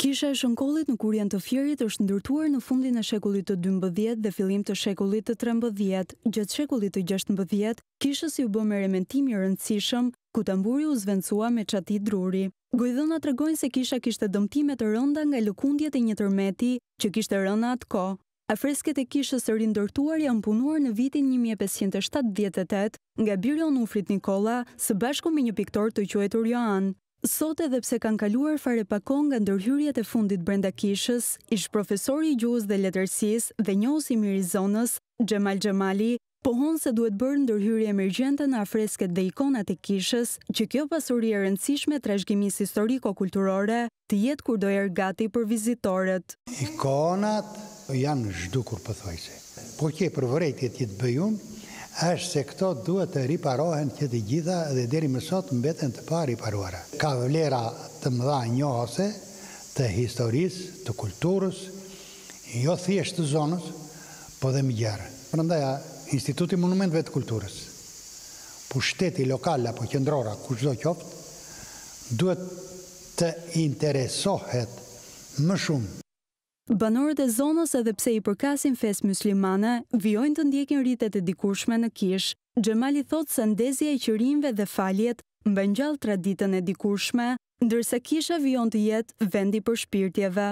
Kisha e Shënkollit në kurjen të fjerit është ndërtuar në fundin e shekullit të 12 dhe fillim të shekullit të 13. Gjatë shekullit të 16, kisha si u bë me rementimi rëndësishëm, ku tamburi u zvencua me qati druri. Gojdhëna të regojnë se kisha kishte dëmtime të rënda nga lëkundjet e një tërmeti që kishte rënda atë ko. A fresket e kisha së rindërtuar janë punuar në vitin 1578 nga Birion Ufrit Nikola së bashku me një piktor të quetur Joan. Sot edhe pse kanë kaluar fare pakon nga ndërhyrjet e fundit brenda kishës, ish profesori i gjuhës dhe letërsis dhe njohës i mirë i zonës, Gjemal Gjemali, pohon se duhet bërë ndërhyrje emergjente në afresket dhe ikonat e kishës, që kjo pasuri e rëndësishme të rashgjimis historiko-kulturore të jetë kur dojër gati për vizitorët. Ikonat janë zhdukur pëthojse, po kje po për përvërejt jetë jetë bëjun, është se këto duhet të riparohen që të gjitha dhe deri më sot mbeten të pa riparuara. Ka vlera të mëdha njohëse të historisë, të kulturës, jo thjeshtë të zonës, po dhe më gjerë. Përëndaja, Instituti Monumentve të Kulturës, pushteti lokal apo qëndrora, ku shdo qoftë, duhet të interesohet më shumë Banorët e zonës edhe pse i përkasin fes muslimane, vjojnë të ndjekin rritet e dikurshme në kish. Gjemali thot se ndezje e qërinve dhe faljet mbëngjall traditën e dikurshme, ndërse kisha vjojnë të jetë vendi për shpirtjeve.